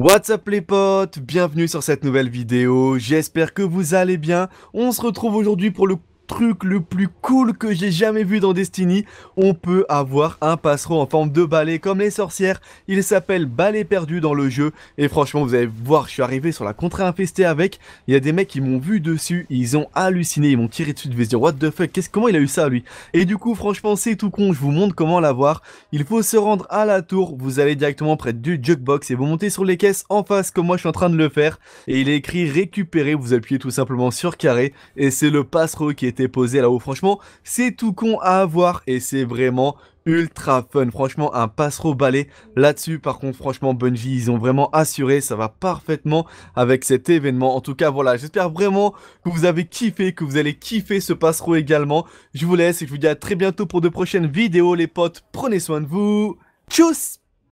What's up les potes, bienvenue sur cette nouvelle vidéo, j'espère que vous allez bien. On se retrouve aujourd'hui pour le truc le plus cool que j'ai jamais vu dans Destiny, on peut avoir un passereau en forme de balai comme les sorcières. Il s'appelle balai perdu dans le jeu. Et franchement, vous allez voir, je suis arrivé sur la contrée infestée avec. Il y a des mecs qui m'ont vu dessus, ils ont halluciné, ils m'ont tiré dessus, ils vont se dire, what the fuck, comment il a eu ça lui Et du coup, franchement, c'est tout con, je vous montre comment l'avoir. Il faut se rendre à la tour, vous allez directement près du jukebox et vous montez sur les caisses en face comme moi je suis en train de le faire. Et il est écrit récupérer, vous appuyez tout simplement sur carré et c'est le passereau qui est posé là-haut. Franchement, c'est tout con à avoir et c'est vraiment ultra fun. Franchement, un passereau balai là-dessus. Par contre, franchement, Bungie, ils ont vraiment assuré. Ça va parfaitement avec cet événement. En tout cas, voilà, j'espère vraiment que vous avez kiffé, que vous allez kiffer ce passereau également. Je vous laisse et je vous dis à très bientôt pour de prochaines vidéos, les potes. Prenez soin de vous. Tchuss